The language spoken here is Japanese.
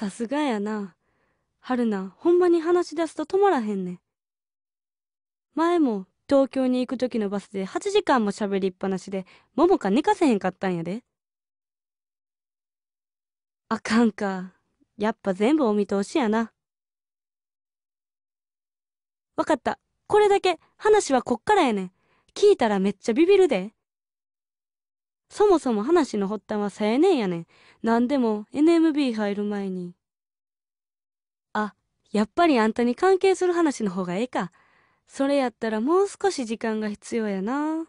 さすがやな。春な、ほんまに話し出すと止まらへんねん。前も東京に行く時のバスで8時間も喋りっぱなしで、ももか寝かせへんかったんやで。あかんか。やっぱ全部お見通しやな。わかった。これだけ話はこっからやねん。聞いたらめっちゃビビるで。そもそも話の発端は青年やねん。何でも NMB 入る前に。あ、やっぱりあんたに関係する話の方がええか。それやったらもう少し時間が必要やな。